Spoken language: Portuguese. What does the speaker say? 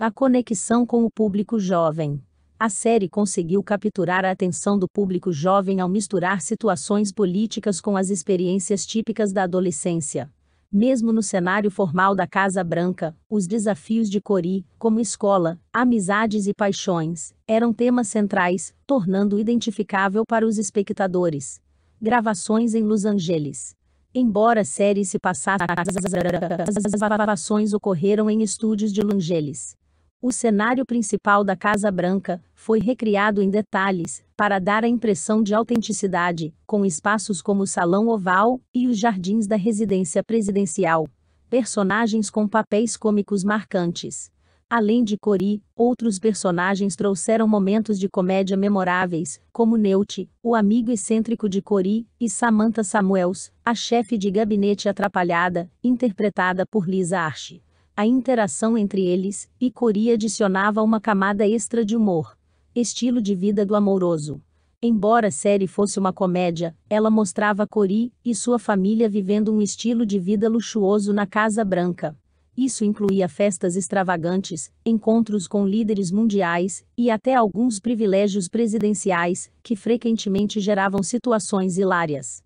A conexão com o público jovem. A série conseguiu capturar a atenção do público jovem ao misturar situações políticas com as experiências típicas da adolescência. Mesmo no cenário formal da Casa Branca, os desafios de Cori, como escola, amizades e paixões, eram temas centrais, tornando o identificável para os espectadores. Gravações em Los Angeles. Embora a série se passasse, as gravações ocorreram em estúdios de Los Angeles. O cenário principal da Casa Branca foi recriado em detalhes, para dar a impressão de autenticidade, com espaços como o Salão Oval e os jardins da residência presidencial. Personagens com papéis cômicos marcantes. Além de Cori, outros personagens trouxeram momentos de comédia memoráveis, como Neut, o amigo excêntrico de Cori, e Samantha Samuels, a chefe de gabinete atrapalhada, interpretada por Lisa Archie. A interação entre eles e Cori adicionava uma camada extra de humor, estilo de vida do amoroso. Embora a série fosse uma comédia, ela mostrava Cori e sua família vivendo um estilo de vida luxuoso na Casa Branca. Isso incluía festas extravagantes, encontros com líderes mundiais e até alguns privilégios presidenciais, que frequentemente geravam situações hilárias.